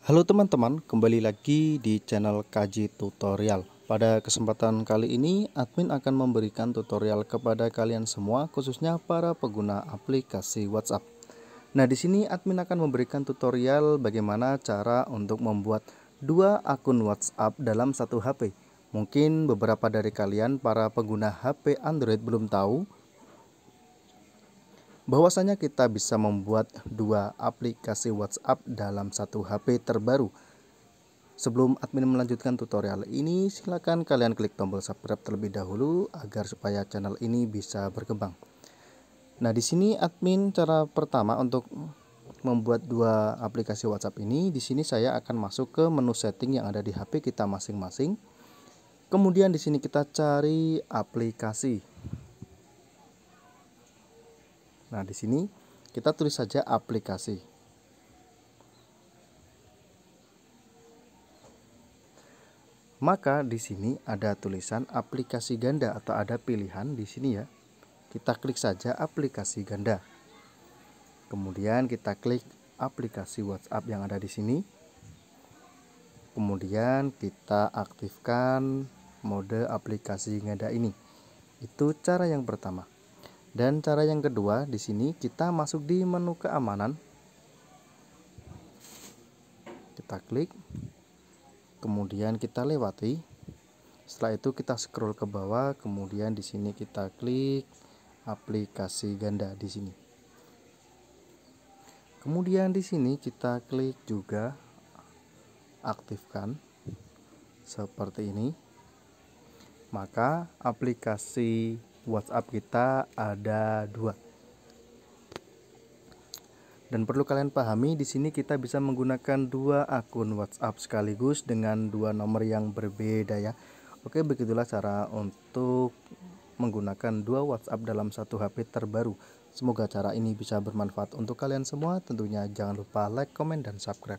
Halo teman-teman, kembali lagi di channel Kaji Tutorial. Pada kesempatan kali ini, admin akan memberikan tutorial kepada kalian semua, khususnya para pengguna aplikasi WhatsApp. Nah, di sini admin akan memberikan tutorial bagaimana cara untuk membuat dua akun WhatsApp dalam satu HP. Mungkin beberapa dari kalian para pengguna HP Android belum tahu bahwasanya kita bisa membuat dua aplikasi WhatsApp dalam satu HP terbaru. Sebelum admin melanjutkan tutorial ini, silakan kalian klik tombol subscribe terlebih dahulu agar supaya channel ini bisa berkembang. Nah, di sini admin cara pertama untuk membuat dua aplikasi WhatsApp ini, di sini saya akan masuk ke menu setting yang ada di HP kita masing-masing. Kemudian di sini kita cari aplikasi. Nah, di sini kita tulis saja aplikasi. Maka di sini ada tulisan aplikasi ganda atau ada pilihan di sini ya. Kita klik saja aplikasi ganda. Kemudian kita klik aplikasi WhatsApp yang ada di sini. Kemudian kita aktifkan mode aplikasi ganda ini. Itu cara yang pertama. Dan cara yang kedua, di sini kita masuk di menu keamanan. Kita klik. Kemudian kita lewati. Setelah itu kita scroll ke bawah, kemudian di sini kita klik aplikasi ganda di sini. Kemudian di sini kita klik juga aktifkan seperti ini. Maka aplikasi WhatsApp kita ada dua. Dan perlu kalian pahami di sini kita bisa menggunakan dua akun WhatsApp sekaligus dengan dua nomor yang berbeda ya. Oke, begitulah cara untuk menggunakan dua WhatsApp dalam satu HP terbaru. Semoga cara ini bisa bermanfaat untuk kalian semua. Tentunya jangan lupa like, comment, dan subscribe.